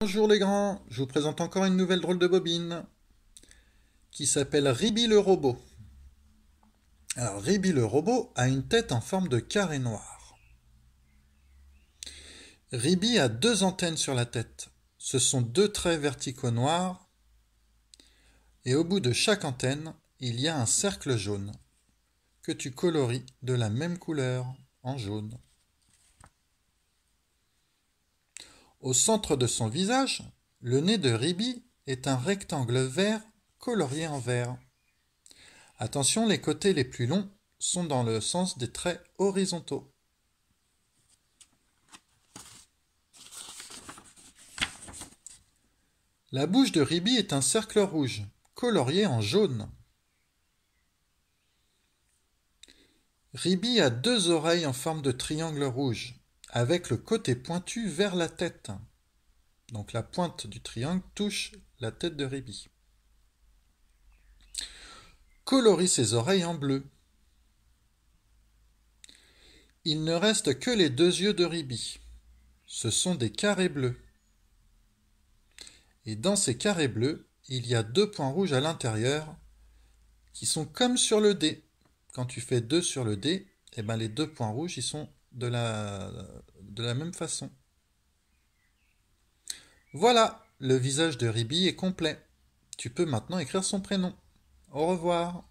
Bonjour les grands, je vous présente encore une nouvelle drôle de bobine qui s'appelle Ribi le robot. Alors Ribi le robot a une tête en forme de carré noir. Ribi a deux antennes sur la tête. Ce sont deux traits verticaux noirs et au bout de chaque antenne, il y a un cercle jaune que tu coloris de la même couleur en jaune. Au centre de son visage, le nez de Ribi est un rectangle vert colorié en vert. Attention, les côtés les plus longs sont dans le sens des traits horizontaux. La bouche de Ribi est un cercle rouge, colorié en jaune. Ribi a deux oreilles en forme de triangle rouge avec le côté pointu vers la tête. Donc la pointe du triangle touche la tête de Ribi. Colorie ses oreilles en bleu. Il ne reste que les deux yeux de Ribi. Ce sont des carrés bleus. Et dans ces carrés bleus, il y a deux points rouges à l'intérieur qui sont comme sur le dé. Quand tu fais deux sur le dé, et eh ben les deux points rouges ils sont de la, de la même façon. Voilà, le visage de Ribi est complet. Tu peux maintenant écrire son prénom. Au revoir.